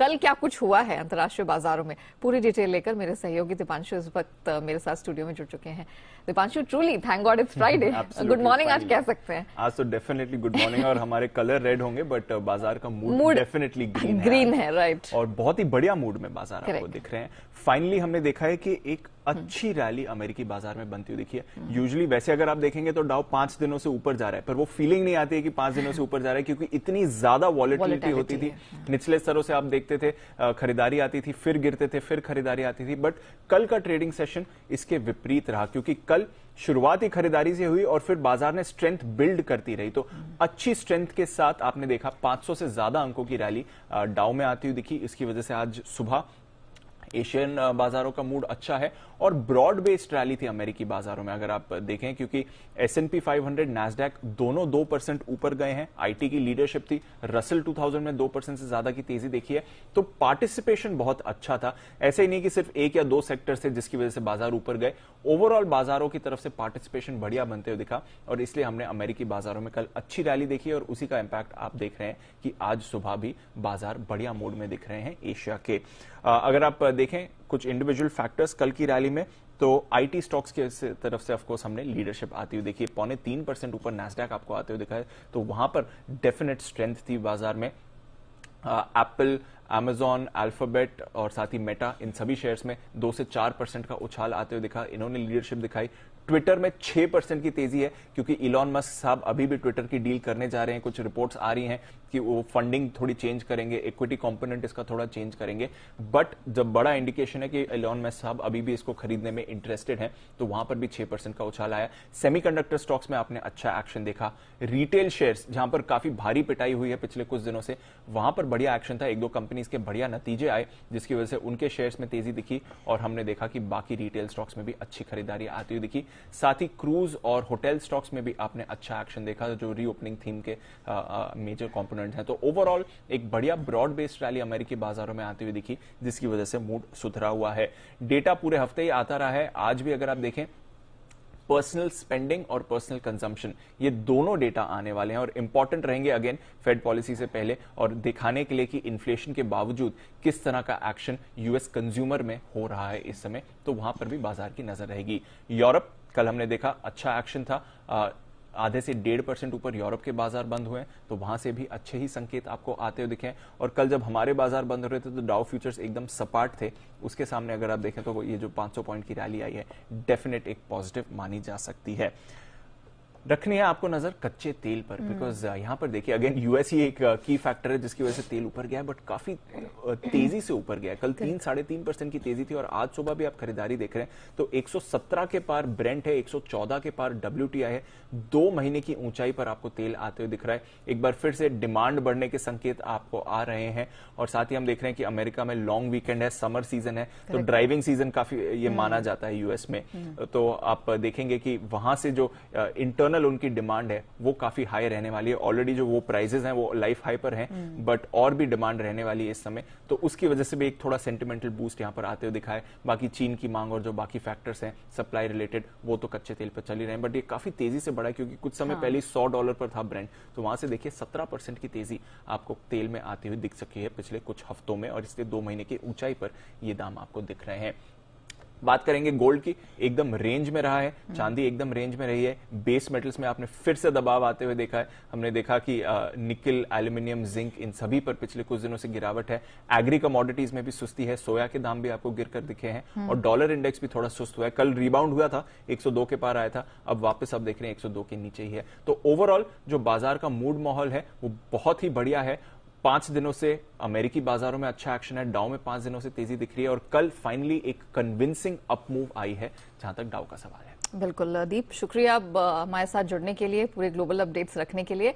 कल क्या कुछ हुआ है अंतर्राष्ट्रीय बाजारों में पूरी डिटेल लेकर मेरे सहयोगी दीपांशु इस वक्त मेरे साथ स्टूडियो में जुड़ चुके हैं Deepanshu truly thank God it's Friday good morning आज कह सकते हैं आज तो डेफिनेटली गुड मॉर्निंग और हमारे कलर रेड होंगे बट बाजार का मूड डेफिनेटली ग्रीन है राइट right. और बहुत ही बढ़िया मूड में बाजार आपको दिख रहे हैं फाइनली हमने देखा है कि एक अच्छी रैली हम्म। अमेरिकी बाजार में बनती हुई दिखी है यूजली हम्म। वैसे अगर आप देखेंगे तो डाउ पांच दिनों से ऊपर जा रहा है पर वो फीलिंग नहीं आती है कि पांच दिनों से ऊपर जा रहा है क्योंकि इतनी ज्यादा वॉलिटिलिटी होती थी हाँ। निचले स्तरों से आप देखते थे खरीदारी आती थी फिर गिरते थे फिर खरीदारी आती थी बट कल का ट्रेडिंग सेशन इसके विपरीत रहा क्योंकि कल शुरुआत ही खरीदारी से हुई और फिर बाजार ने स्ट्रेंथ बिल्ड करती रही तो हम्म। अच्छी स्ट्रेंथ के साथ आपने देखा 500 से ज्यादा अंकों की रैली डाउ में आती हुई दिखी इसकी वजह से आज सुबह एशियन बाजारों का मूड अच्छा है और ब्रॉड बेस्ड रैली थी अमेरिकी बाजारों में अगर आप देखें क्योंकि S and P five hundred Nasdaq दोनों दो परसेंट ऊपर गए हैं आईटी की लीडरशिप थी रसल टू थाउजेंड में दो परसेंट से ज्यादा की तेजी देखी है तो पार्टिसिपेशन बहुत अच्छा था ऐसे ही नहीं कि सिर्फ एक या दो सेक्टर थे जिसकी वजह से बाजार ऊपर गए ओवरऑल बाजारों की तरफ से पार्टिसिपेशन बढ़िया बनते हुए दिखा और इसलिए हमने अमेरिकी बाजारों में कल अच्छी रैली देखी और उसी का इंपैक्ट आप देख रहे हैं कि आज सुबह भी बाजार बढ़िया मोड में दिख रहे हैं एशिया के अगर आप देखें कुछ इंडिविजुअल फैक्टर्स कल की रैली में तो आईटी स्टॉक्स के तरफ से ऑफकोर्स हमने लीडरशिप आती हुई देखी पौने तीन परसेंट ऊपर नेस्डैक आपको आते हुए दिखा है तो वहां पर डेफिनेट स्ट्रेंथ थी बाजार में एप्पल एमेजॉन अल्फाबेट और साथ ही मेटा इन सभी शेयर्स में दो से चार परसेंट का उछाल आते हुए दिखा इन्होंने लीडरशिप दिखाई ट्विटर में छह परसेंट की तेजी है क्योंकि इलॉन मस्क साहब अभी भी ट्विटर की डील करने जा रहे हैं कुछ रिपोर्ट्स आ रही हैं कि वो फंडिंग थोड़ी चेंज करेंगे इक्विटी कंपोनेंट इसका थोड़ा चेंज करेंगे बट जब बड़ा इंडिकेशन है कि इलॉन मस्क साहब अभी भी इसको खरीदने में इंटरेस्टेड हैं तो वहां पर भी छह परसेंट का उछाल आया सेमी स्टॉक्स में आपने अच्छा एक्शन देखा रिटेल शेयर जहां पर काफी भारी पिटाई हुई है पिछले कुछ दिनों से वहां पर बढ़िया एक्शन था एक दो कंपनी कंपनीज के बढ़िया नतीजे आए जिसकी वजह से उनके शेयर्स में तेजी दिखी और हमने देखा कि बाकी रिटेल स्टॉक्स में भी अच्छी खरीदारी आती हुई दिखी साथ ही क्रूज और होटल स्टॉक्स में भी आपने अच्छा एक्शन देखा जो रीओपनिंग थीम के मेजर कॉम्पोनेंट है तो ओवरऑल एक बढ़िया ब्रॉड बेस्ड रैली अमेरिकी बाजारों में आती हुई दिखी जिसकी वजह से मूड सुधरा हुआ है डेटा पूरे हफ्ते ही आता रहा है आज भी अगर आप देखें पर्सनल स्पेंडिंग और पर्सनल कंजम्पशन ये दोनों डेटा आने वाले हैं और इंपॉर्टेंट रहेंगे अगेन फेड पॉलिसी से पहले और दिखाने के लिए कि इन्फ्लेशन के बावजूद किस तरह का एक्शन यूएस कंज्यूमर में हो रहा है इस समय तो वहां पर भी बाजार की नजर रहेगी यूरोप कल हमने देखा अच्छा एक्शन था आधे से डेढ़ परसेंट ऊपर यूरोप के बाजार बंद हुए तो वहां से भी अच्छे ही संकेत आपको आते हुए दिखे और कल जब हमारे बाजार बंद हो रहे थे तो डाउ फ्यूचर्स एकदम सपाट थे उसके सामने अगर आप देखें तो ये जो 500 पॉइंट की रैली आई है डेफिनेट एक पॉजिटिव मानी जा सकती है रखनी है आपको नजर कच्चे तेल पर बिकॉज हम्म। यहां uh, यहाँ पर देखिए अगेन यूएस ही एक की uh, फैक्टर है जिसकी वजह से तेल ऊपर गया है बट काफी uh, तेजी से ऊपर गया कल तीन साढ़े तीन परसेंट की तेजी थी और आज सुबह भी आप खरीदारी देख रहे हैं तो 117 के पार ब्रेंट है 114 के पार डब्ल्यू है दो महीने की ऊंचाई पर आपको तेल आते हुए दिख रहा है एक बार फिर से डिमांड बढ़ने के संकेत आपको आ रहे हैं और साथ ही हम देख रहे हैं कि अमेरिका में लॉन्ग वीकेंड है समर सीजन है तो ड्राइविंग सीजन काफी ये हम्म। माना जाता है यूएस में हम्म। तो आप देखेंगे कि वहां से जो इंटर इंटरनल उनकी डिमांड है वो काफी हाई रहने वाली है ऑलरेडी जो वो प्राइजेस हैं वो लाइफ हाई पर हैं बट hmm. और भी डिमांड रहने वाली है इस समय तो उसकी वजह से भी एक थोड़ा सेंटिमेंटल बूस्ट यहाँ पर आते हुए दिखाए बाकी चीन की मांग और जो बाकी फैक्टर्स हैं सप्लाई रिलेटेड वो तो कच्चे तेल पर चल ही रहे हैं बट ये काफी तेजी से बढ़ा क्योंकि कुछ समय हाँ। पहले सौ डॉलर पर था ब्रांड तो वहां से देखिए सत्रह की तेजी आपको तेल में आती हुई दिख सकी है पिछले कुछ हफ्तों में और इसके दो महीने की ऊंचाई पर ये दाम आपको दिख रहे हैं बात करेंगे गोल्ड की एकदम रेंज में रहा है चांदी एकदम रेंज में रही है बेस मेटल्स में आपने फिर से दबाव आते हुए देखा है हमने देखा कि निकल एल्यूमिनियम जिंक इन सभी पर पिछले कुछ दिनों से गिरावट है एग्री कमोडिटीज में भी सुस्ती है सोया के दाम भी आपको गिर कर दिखे हैं हम्म। और डॉलर इंडेक्स भी थोड़ा सुस्त हुआ है कल रिबाउंड हुआ था एक के पार आया था अब वापस आप देख रहे हैं एक के नीचे ही है तो ओवरऑल जो बाजार का मूड माहौल है वो बहुत ही बढ़िया है पांच दिनों से अमेरिकी बाजारों में अच्छा एक्शन है डाउ में पांच दिनों से तेजी दिख रही है और कल फाइनली एक कन्विंसिंग अप मूव आई है जहां तक डाउ का सवाल है बिल्कुल दीप शुक्रिया हमारे साथ जुड़ने के लिए पूरे ग्लोबल अपडेट्स रखने के लिए